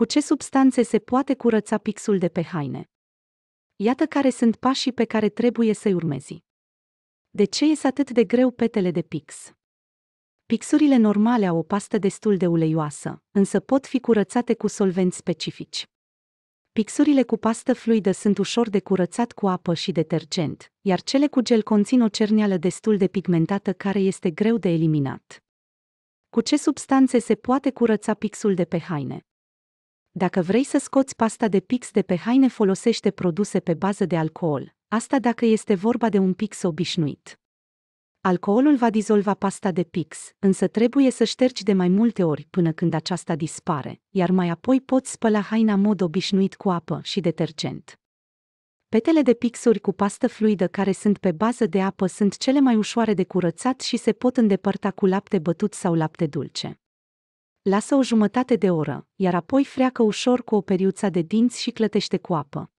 Cu ce substanțe se poate curăța pixul de pe haine? Iată care sunt pașii pe care trebuie să-i urmezi. De ce este atât de greu petele de pix? Pixurile normale au o pastă destul de uleioasă, însă pot fi curățate cu solvenți specifici. Pixurile cu pastă fluidă sunt ușor de curățat cu apă și detergent, iar cele cu gel conțin o cerneală destul de pigmentată care este greu de eliminat. Cu ce substanțe se poate curăța pixul de pe haine? Dacă vrei să scoți pasta de pix de pe haine, folosește produse pe bază de alcool, asta dacă este vorba de un pix obișnuit. Alcoolul va dizolva pasta de pix, însă trebuie să ștergi de mai multe ori până când aceasta dispare, iar mai apoi poți spăla haina în mod obișnuit cu apă și detergent. Petele de pixuri cu pastă fluidă care sunt pe bază de apă sunt cele mai ușoare de curățat și se pot îndepărta cu lapte bătut sau lapte dulce. Lasă o jumătate de oră, iar apoi freacă ușor cu o periuță de dinți și clătește cu apă.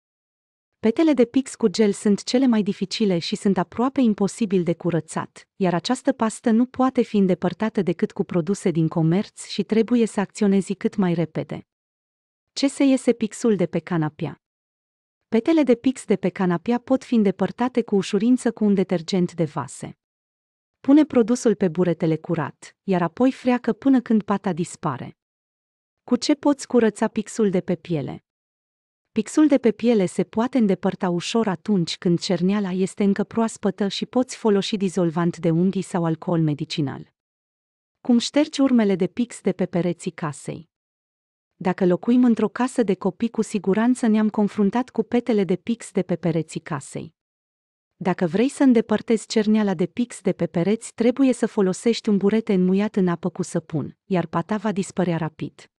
Petele de pix cu gel sunt cele mai dificile și sunt aproape imposibil de curățat, iar această pastă nu poate fi îndepărtată decât cu produse din comerț și trebuie să acționezi cât mai repede. Ce se iese pixul de pe canapea? Petele de pix de pe canapea pot fi îndepărtate cu ușurință cu un detergent de vase. Pune produsul pe buretele curat, iar apoi freacă până când pata dispare. Cu ce poți curăța pixul de pe piele? Pixul de pe piele se poate îndepărta ușor atunci când cerneala este încă proaspătă și poți folosi dizolvant de unghii sau alcool medicinal. Cum ștergi urmele de pix de pe pereții casei? Dacă locuim într-o casă de copii, cu siguranță ne-am confruntat cu petele de pix de pe pereții casei. Dacă vrei să îndepărtezi cerneala de pix de pe pereți, trebuie să folosești un burete înmuiat în apă cu săpun, iar pata va dispărea rapid.